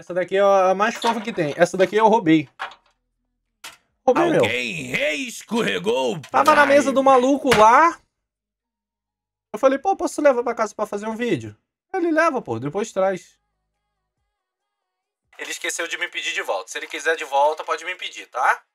Essa daqui é a mais fofa que tem. Essa daqui eu roubei. Roubei Alguém meu. Alguém escorregou. Tava na mesa do maluco lá. Eu falei, pô, posso levar pra casa pra fazer um vídeo? Ele leva, pô, depois traz. Ele esqueceu de me pedir de volta. Se ele quiser de volta, pode me pedir, tá?